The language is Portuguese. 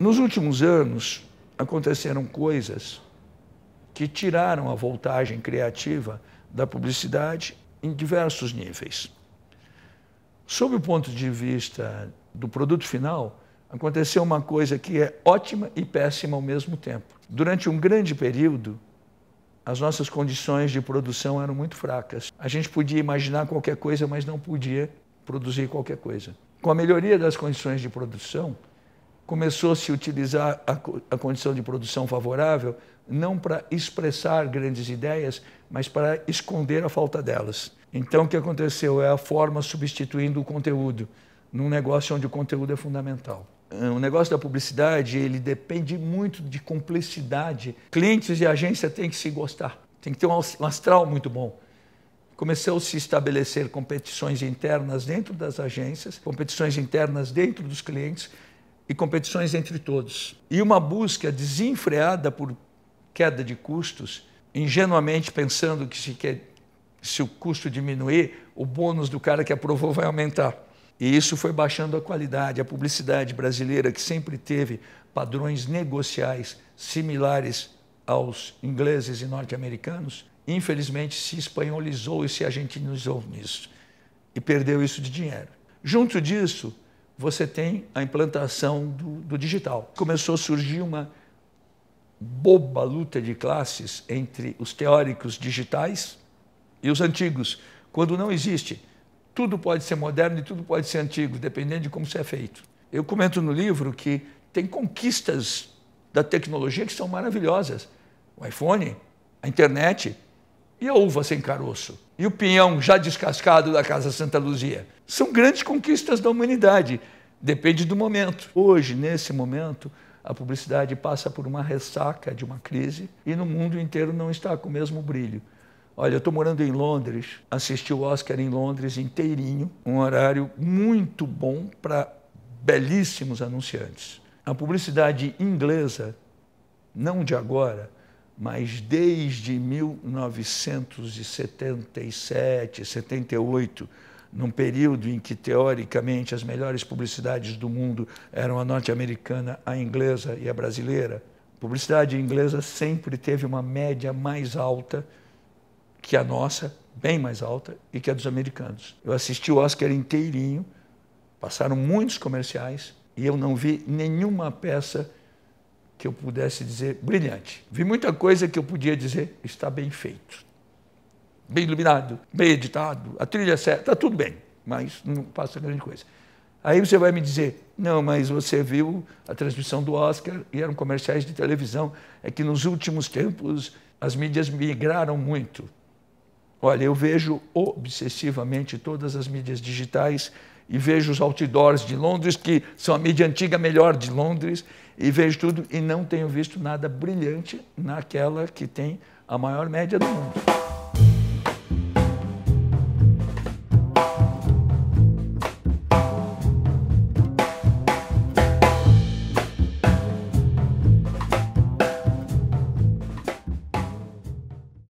Nos últimos anos, aconteceram coisas que tiraram a voltagem criativa da publicidade em diversos níveis. Sob o ponto de vista do produto final, aconteceu uma coisa que é ótima e péssima ao mesmo tempo. Durante um grande período, as nossas condições de produção eram muito fracas. A gente podia imaginar qualquer coisa, mas não podia produzir qualquer coisa. Com a melhoria das condições de produção, começou-se a utilizar a, a condição de produção favorável não para expressar grandes ideias, mas para esconder a falta delas. Então, o que aconteceu é a forma substituindo o conteúdo, num negócio onde o conteúdo é fundamental. O negócio da publicidade, ele depende muito de complexidade. Clientes e agência têm que se gostar, tem que ter um astral muito bom. Começou a se estabelecer competições internas dentro das agências, competições internas dentro dos clientes, e competições entre todos. E uma busca desenfreada por queda de custos, ingenuamente pensando que se, quer, se o custo diminuir, o bônus do cara que aprovou vai aumentar. E isso foi baixando a qualidade. A publicidade brasileira, que sempre teve padrões negociais similares aos ingleses e norte-americanos, infelizmente se espanholizou e se argentinizou nisso. E perdeu isso de dinheiro. Junto disso, você tem a implantação do, do digital. Começou a surgir uma boba luta de classes entre os teóricos digitais e os antigos, quando não existe. Tudo pode ser moderno e tudo pode ser antigo, dependendo de como isso é feito. Eu comento no livro que tem conquistas da tecnologia que são maravilhosas. O iPhone, a internet, e a uva sem caroço e o pinhão já descascado da Casa Santa Luzia. São grandes conquistas da humanidade. Depende do momento. Hoje, nesse momento, a publicidade passa por uma ressaca de uma crise e no mundo inteiro não está com o mesmo brilho. Olha, eu estou morando em Londres, assisti o Oscar em Londres inteirinho, um horário muito bom para belíssimos anunciantes. A publicidade inglesa, não de agora, mas desde 1977, 78, num período em que, teoricamente, as melhores publicidades do mundo eram a norte-americana, a inglesa e a brasileira, a publicidade inglesa sempre teve uma média mais alta que a nossa, bem mais alta, e que a dos americanos. Eu assisti o Oscar inteirinho, passaram muitos comerciais e eu não vi nenhuma peça que eu pudesse dizer brilhante. Vi muita coisa que eu podia dizer está bem feito, bem iluminado, bem editado, a trilha é certa, está tudo bem, mas não passa grande coisa. Aí você vai me dizer, não, mas você viu a transmissão do Oscar e eram comerciais de televisão. É que nos últimos tempos as mídias migraram muito. Olha, eu vejo obsessivamente todas as mídias digitais e vejo os outdoors de Londres, que são a mídia antiga melhor de Londres, e vejo tudo e não tenho visto nada brilhante naquela que tem a maior média do mundo.